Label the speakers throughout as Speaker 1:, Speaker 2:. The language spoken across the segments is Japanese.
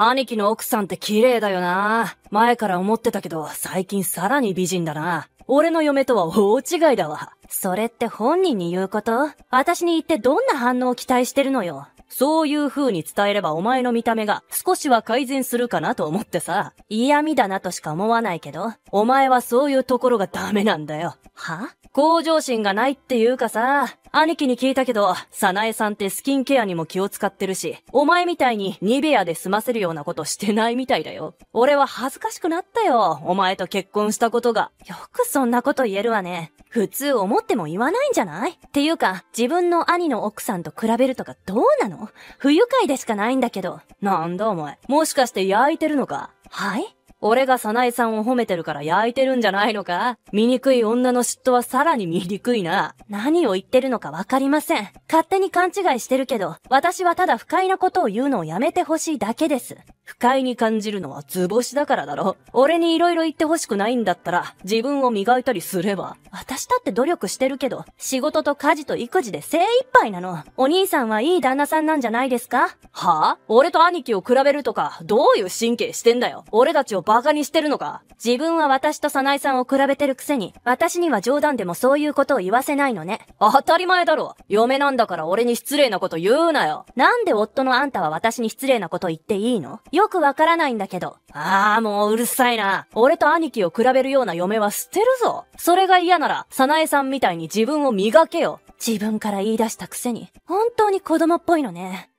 Speaker 1: 兄貴の奥さんって綺麗だよな。前から思ってたけど、最近さらに美人だな。俺の嫁とは大違いだわ。それって本人に言うこと私に言ってどんな反応を期待してるのよ。そういう風に伝えればお前の見た目が少しは改善するかなと思ってさ。嫌味だなとしか思わないけど、お前はそういうところがダメなんだよ。は向上心がないっていうかさ、兄貴に聞いたけど、サナエさんってスキンケアにも気を使ってるし、お前みたいにニベアで済ませるようなことしてないみたいだよ。俺は恥ずかしくなったよ、お前と結婚したことが。よくそんなこと言えるわね。普通思っても言わないんじゃないっていうか、自分の兄の奥さんと比べるとかどうなの不愉快でしかないんだけど。なんだお前、もしかして焼いてるのかはい俺がサナエさんを褒めてるから焼いてるんじゃないのか醜い女の嫉妬はさらに醜いな。何を言ってるのかわかりません。勝手に勘違いしてるけど、私はただ不快なことを言うのをやめてほしいだけです。不快に感じるのは図星だからだろ。俺に色々言って欲しくないんだったら、自分を磨いたりすれば。私だって努力してるけど、仕事と家事と育児で精一杯なの。お兄さんはいい旦那さんなんじゃないですかはぁ、あ、俺と兄貴を比べるとか、どういう神経してんだよ。俺たちをバカにしてるのか。自分は私と早苗さんを比べてるくせに、私には冗談でもそういうことを言わせないのね。当たり前だろ。嫁なんだから俺に失礼なこと言うなよ。なんで夫のあんたは私に失礼なこと言っていいのよくわからないんだけど。ああ、もううるさいな。俺と兄貴を比べるような嫁は捨てるぞ。それが嫌なら、サナエさんみたいに自分を磨けよ。自分から言い出したくせに、本当に子供っぽいのね。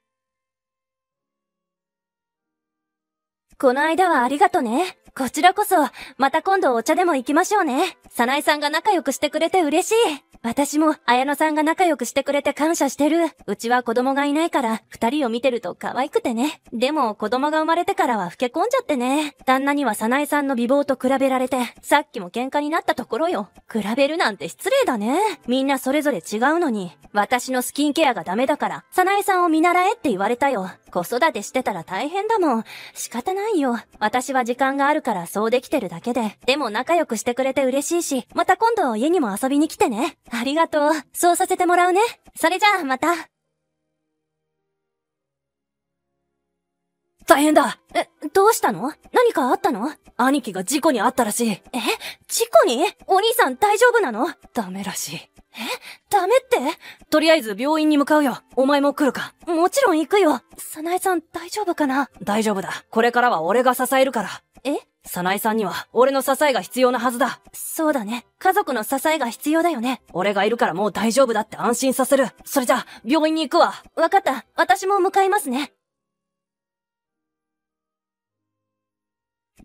Speaker 1: この間はありがとね。こちらこそ、また今度お茶でも行きましょうね。サナえさんが仲良くしてくれて嬉しい。私も、綾乃さんが仲良くしてくれて感謝してる。うちは子供がいないから、二人を見てると可愛くてね。でも、子供が生まれてからは老け込んじゃってね。旦那にはサナえさんの美貌と比べられて、さっきも喧嘩になったところよ。比べるなんて失礼だね。みんなそれぞれ違うのに、私のスキンケアがダメだから、サナえさんを見習えって言われたよ。子育てしてたら大変だもん。仕方ないよ。私は時間があるからからそうできてるだけで。でも仲良くしてくれて嬉しいし、また今度家にも遊びに来てね。ありがとう。そうさせてもらうね。それじゃあ、また。大変だえ、どうしたの何かあったの兄貴が事故にあったらしい。え事故にお兄さん大丈夫なのダメらしい。えダメってとりあえず病院に向かうよ。お前も来るかもちろん行くよ。さなえさん大丈夫かな大丈夫だ。これからは俺が支えるから。え早苗さんには俺の支えが必要なはずだ。そうだね。家族の支えが必要だよね。俺がいるからもう大丈夫だって安心させる。それじゃ、病院に行くわ。わかった。私も向かいますね。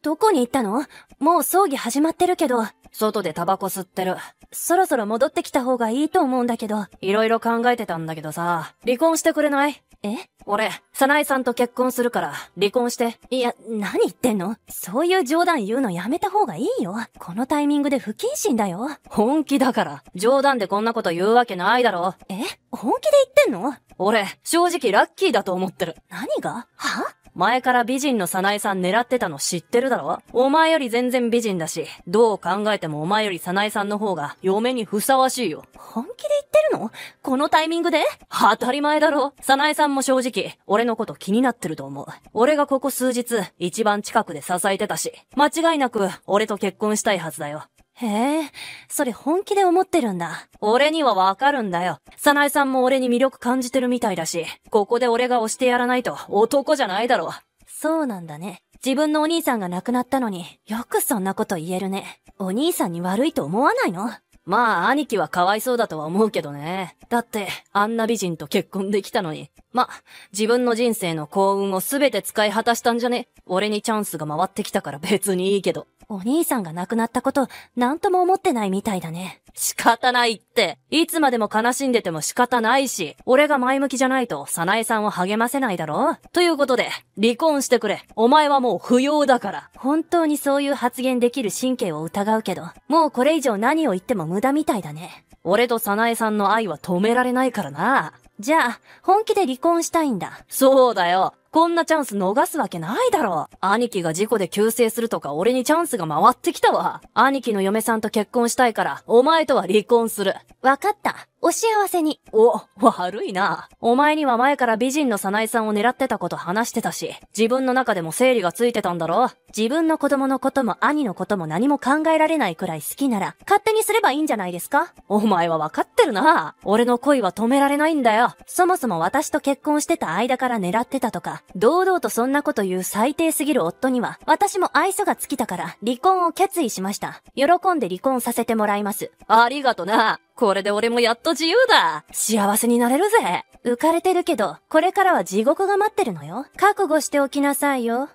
Speaker 1: どこに行ったのもう葬儀始まってるけど。外でタバコ吸ってる。そろそろ戻ってきた方がいいと思うんだけど。色々考えてたんだけどさ、離婚してくれないえ俺、サナイさんと結婚するから、離婚して。いや、何言ってんのそういう冗談言うのやめた方がいいよ。このタイミングで不謹慎だよ。本気だから、冗談でこんなこと言うわけないだろ。え本気で言ってんの俺、正直ラッキーだと思ってる。何がは前から美人のサナエさん狙ってたの知ってるだろお前より全然美人だし、どう考えてもお前よりサナエさんの方が嫁にふさわしいよ。本気で言ってるのこのタイミングで当たり前だろ。サナエさんも正直、俺のこと気になってると思う。俺がここ数日、一番近くで支えてたし、間違いなく、俺と結婚したいはずだよ。へえ、それ本気で思ってるんだ。俺にはわかるんだよ。サナエさんも俺に魅力感じてるみたいだし、ここで俺が押してやらないと男じゃないだろ。そうなんだね。自分のお兄さんが亡くなったのに、よくそんなこと言えるね。お兄さんに悪いと思わないのまあ、兄貴はかわいそうだとは思うけどね。だって、あんな美人と結婚できたのに。ま、自分の人生の幸運を全て使い果たしたんじゃね俺にチャンスが回ってきたから別にいいけど。お兄さんが亡くなったこと、なんとも思ってないみたいだね。仕方ないって。いつまでも悲しんでても仕方ないし、俺が前向きじゃないと、サナエさんを励ませないだろということで、離婚してくれ。お前はもう不要だから。本当にそういう発言できる神経を疑うけど、もうこれ以上何を言っても無駄みたいだね。俺とサナエさんの愛は止められないからな。じゃあ、本気で離婚したいんだ。そうだよ。こんなチャンス逃すわけないだろ。兄貴が事故で急世するとか俺にチャンスが回ってきたわ。兄貴の嫁さんと結婚したいから、お前とは離婚する。わかった。お幸せに。お、悪いな。お前には前から美人のサナイさんを狙ってたこと話してたし、自分の中でも整理がついてたんだろ自分の子供のことも兄のことも何も考えられないくらい好きなら、勝手にすればいいんじゃないですかお前は分かってるな。俺の恋は止められないんだよ。そもそも私と結婚してた間から狙ってたとか、堂々とそんなこと言う最低すぎる夫には、私も愛想が尽きたから、離婚を決意しました。喜んで離婚させてもらいます。ありがとな。これで俺もやっと自由だ幸せになれるぜ浮かれてるけど、これからは地獄が待ってるのよ。覚悟しておきなさいよ。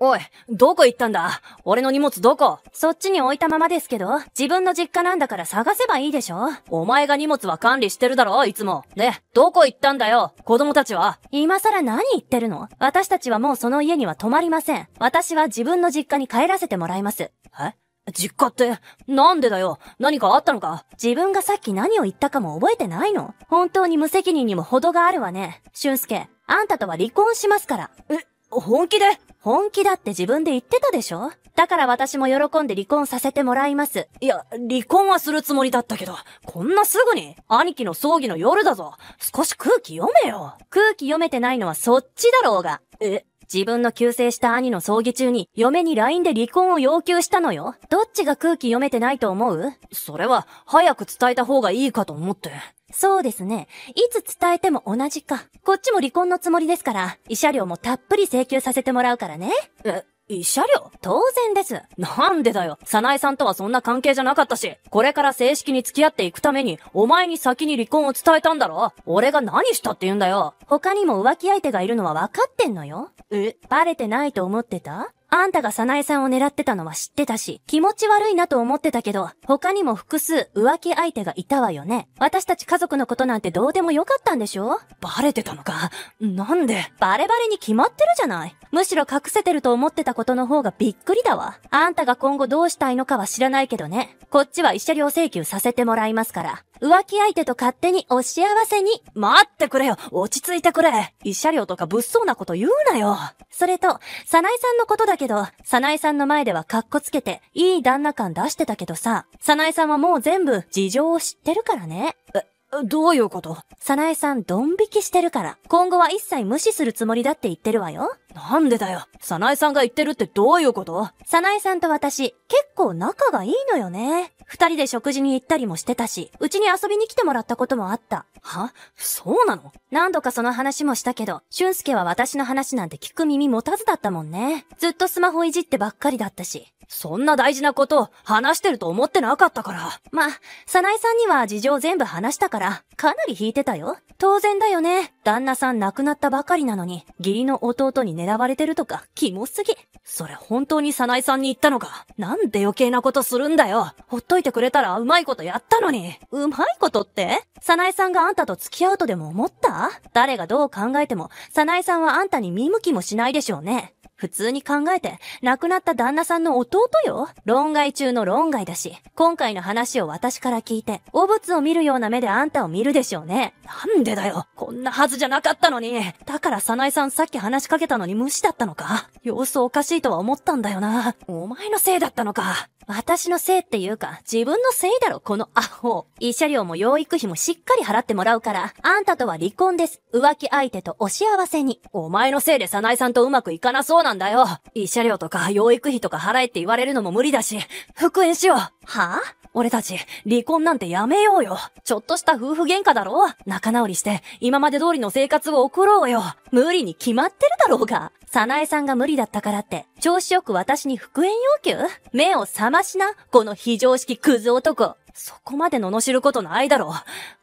Speaker 1: おい、どこ行ったんだ俺の荷物どこそっちに置いたままですけど、自分の実家なんだから探せばいいでしょお前が荷物は管理してるだろいつも。ね、どこ行ったんだよ子供たちは今更何言ってるの私たちはもうその家には泊まりません。私は自分の実家に帰らせてもらいます。え実家って、なんでだよ何かあったのか自分がさっき何を言ったかも覚えてないの本当に無責任にも程があるわね。俊介、あんたとは離婚しますから。え、本気で本気だって自分で言ってたでしょだから私も喜んで離婚させてもらいます。いや、離婚はするつもりだったけど、こんなすぐに兄貴の葬儀の夜だぞ少し空気読めよ空気読めてないのはそっちだろうが。え、自分の救世した兄の葬儀中に、嫁に LINE で離婚を要求したのよ。どっちが空気読めてないと思うそれは、早く伝えた方がいいかと思って。そうですね。いつ伝えても同じか。こっちも離婚のつもりですから、慰謝料もたっぷり請求させてもらうからね。え、慰謝料当然です。なんでだよ。早苗さんとはそんな関係じゃなかったし、これから正式に付き合っていくために、お前に先に離婚を伝えたんだろ俺が何したって言うんだよ。他にも浮気相手がいるのは分かってんのよ。えバレてないと思ってたあんたが早苗さんを狙ってたのは知ってたし、気持ち悪いなと思ってたけど、他にも複数浮気相手がいたわよね。私たち家族のことなんてどうでもよかったんでしょバレてたのかなんでバレバレに決まってるじゃない。むしろ隠せてると思ってたことの方がびっくりだわ。あんたが今後どうしたいのかは知らないけどね。こっちは慰謝料請求させてもらいますから。浮気相手と勝手にお幸せに。待ってくれよ落ち着いてくれ医者料とか物騒なこと言うなよそれと、サナイさんのことだけど、サナイさんの前ではカッコつけて、いい旦那感出してたけどさ、サナイさんはもう全部事情を知ってるからね。どういうことサナエさん、ドン引きしてるから。今後は一切無視するつもりだって言ってるわよ。なんでだよ。サナエさんが言ってるってどういうことサナエさんと私、結構仲がいいのよね。二人で食事に行ったりもしてたし、うちに遊びに来てもらったこともあった。はそうなの何度かその話もしたけど、俊介は私の話なんて聞く耳持たずだったもんね。ずっとスマホいじってばっかりだったし。そんな大事なこと話してると思ってなかったから。まあ、サナエさんには事情全部話したから、かなり引いてたよ。当然だよね。旦那さん亡くなったばかりなのに、義理の弟に狙われてるとか、キモすぎ。それ本当にサナイさんに言ったのか。なんで余計なことするんだよ。ほっといてくれたらうまいことやったのに。うまいことってサナイさんがあんたと付き合うとでも思った誰がどう考えても、サナイさんはあんたに見向きもしないでしょうね。普通に考えて、亡くなった旦那さんの弟よ論外中の論外だし、今回の話を私から聞いて、汚物を見るような目であんたを見るでしょうね。なんでだよこんなはずじゃなかったのにだから早苗さんさっき話しかけたのに無視だったのか様子おかしいとは思ったんだよな。お前のせいだったのか私のせいっていうか、自分のせいだろ、このアホ。慰謝料も養育費もしっかり払ってもらうから、あんたとは離婚です。浮気相手とお幸せに。お前のせいでサナイさんとうまくいかなそうなんだよ。慰謝料とか養育費とか払えって言われるのも無理だし、復縁しよう。はぁ、あ、俺たち、離婚なんてやめようよ。ちょっとした夫婦喧嘩だろ仲直りして、今まで通りの生活を送ろうよ。無理に決まってるだろうが。早苗さんが無理だったからって、調子よく私に復縁要求目を覚ましな、この非常識クズ男。そこまで罵ることないだろ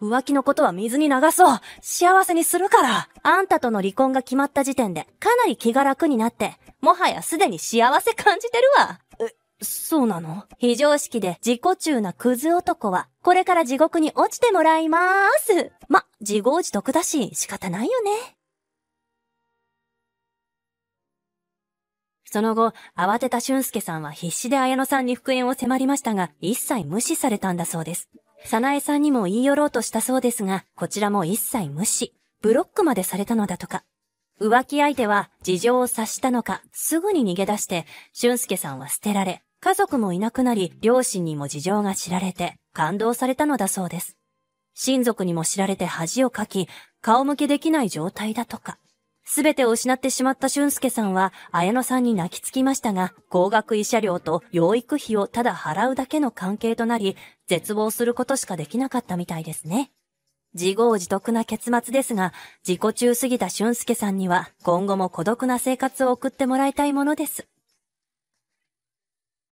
Speaker 1: う。浮気のことは水に流そう。幸せにするから。あんたとの離婚が決まった時点で、かなり気が楽になって、もはやすでに幸せ感じてるわ。え、そうなの非常識で自己中なクズ男は、これから地獄に落ちてもらいまーす。ま、自業自得だし、仕方ないよね。その後、慌てた俊介さんは必死で綾野さんに復縁を迫りましたが、一切無視されたんだそうです。早苗さんにも言い寄ろうとしたそうですが、こちらも一切無視。ブロックまでされたのだとか。浮気相手は事情を察したのか、すぐに逃げ出して、俊介さんは捨てられ、家族もいなくなり、両親にも事情が知られて、感動されたのだそうです。親族にも知られて恥をかき、顔向けできない状態だとか。すべてを失ってしまった俊介さんは、綾野さんに泣きつきましたが、高額慰謝料と養育費をただ払うだけの関係となり、絶望することしかできなかったみたいですね。自業自得な結末ですが、自己中すぎた俊介さんには、今後も孤独な生活を送ってもらいたいものです。